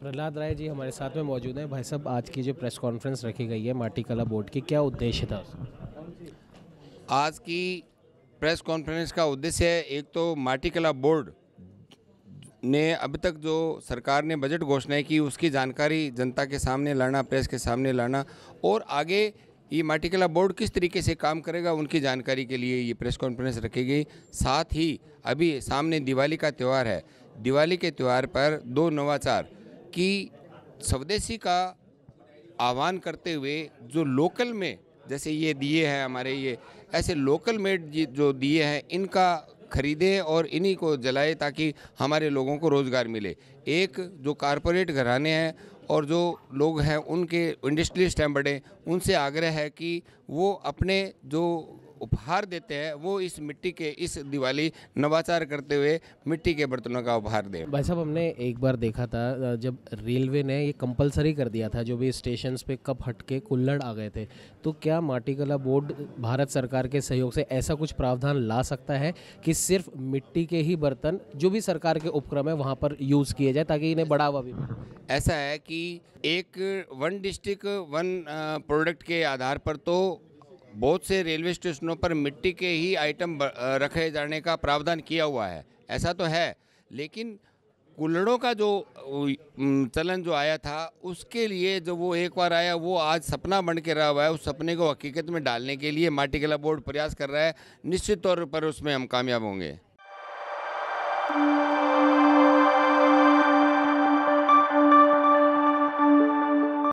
प्रहलाद राय जी हमारे साथ में मौजूद हैं भाई साहब आज की जो प्रेस कॉन्फ्रेंस रखी गई है माटी कला बोर्ड की क्या उद्देश्य था आज की प्रेस कॉन्फ्रेंस का उद्देश्य है एक तो माटी कला बोर्ड ने अब तक जो सरकार ने बजट घोषणा की उसकी जानकारी जनता के सामने लाना प्रेस के सामने लाना और आगे ये माटी कला बोर्ड किस तरीके से काम करेगा उनकी जानकारी के लिए ये प्रेस कॉन्फ्रेंस रखी गई साथ ही अभी सामने दिवाली का त्यौहार है दिवाली के त्यौहार पर दो नवाचार कि स्वदेशी का आह्वान करते हुए जो लोकल में जैसे ये दिए हैं हमारे ये ऐसे लोकल मेड जो दिए हैं इनका ख़रीदें और इन्हीं को जलाए ताकि हमारे लोगों को रोज़गार मिले एक जो कारपोरेट घराने हैं और जो लोग हैं उनके इंडस्ट्रियलिस्ट हैं बड़े उनसे आग्रह है कि वो अपने जो उपहार देते हैं वो इस मिट्टी के इस दिवाली नवाचार करते हुए मिट्टी के बर्तनों का उपहार दें भाई साहब हमने एक बार देखा था जब रेलवे ने ये कंपलसरी कर दिया था जो भी स्टेशन पे कप हट के कुल्लड़ आ गए थे तो क्या माटी कला बोर्ड भारत सरकार के सहयोग से ऐसा कुछ प्रावधान ला सकता है कि सिर्फ मिट्टी के ही बर्तन जो भी सरकार के उपक्रम है वहाँ पर यूज़ किए जाए ताकि इन्हें बढ़ावा भी ऐसा है कि एक वन डिस्ट्रिक्ट वन प्रोडक्ट के आधार पर तो बहुत से रेलवे स्टेशनों पर मिट्टी के ही आइटम रखे जाने का प्रावधान किया हुआ है ऐसा तो है लेकिन कुल्लड़ों का जो चलन जो आया था उसके लिए जो वो एक बार आया वो आज सपना बन के रहा हुआ है उस सपने को हकीकत में डालने के लिए माटी कला बोर्ड प्रयास कर रहा है निश्चित तौर पर उसमें हम कामयाब होंगे